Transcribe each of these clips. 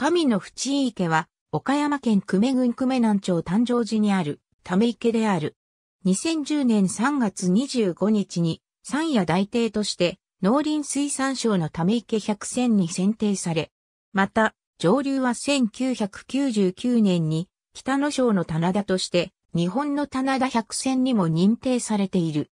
神の淵池は、岡山県久米郡久米南町誕生寺にある、ため池である。2010年3月25日に、山野大帝として、農林水産省のため池百選に選定され、また、上流は1999年に、北野省の棚田として、日本の棚田百選にも認定されている。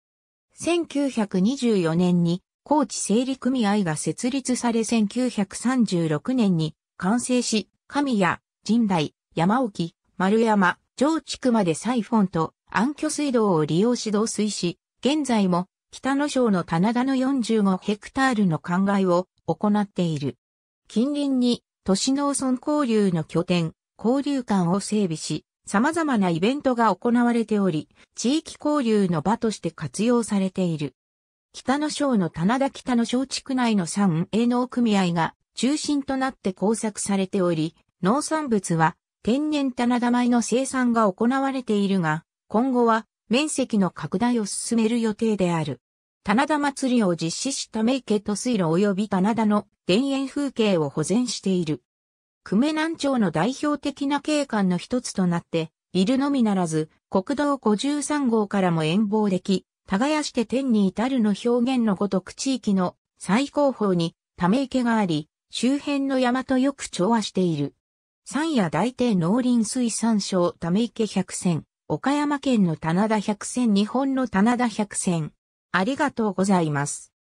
1924年に、高知整理組合が設立され1936年に完成し、神谷、神代、山沖、丸山、上地区までサイフォンと暗渠水道を利用し導水し、現在も北野省の棚田の45ヘクタールの灌漑を行っている。近隣に都市農村交流の拠点、交流館を整備し、様々なイベントが行われており、地域交流の場として活用されている。北野省の棚田北野省地区内の3営農組合が中心となって工作されており、農産物は天然棚田米の生産が行われているが、今後は面積の拡大を進める予定である。棚田祭りを実施した名家と水路及び棚田の田園風景を保全している。久米南町の代表的な景観の一つとなって、いるのみならず、国道53号からも遠望でき、耕して天に至るの表現のごとく地域の最高峰にため池があり、周辺の山とよく調和している。山野大帝農林水産省ため池百選、岡山県の棚田百選日本の棚田百選。ありがとうございます。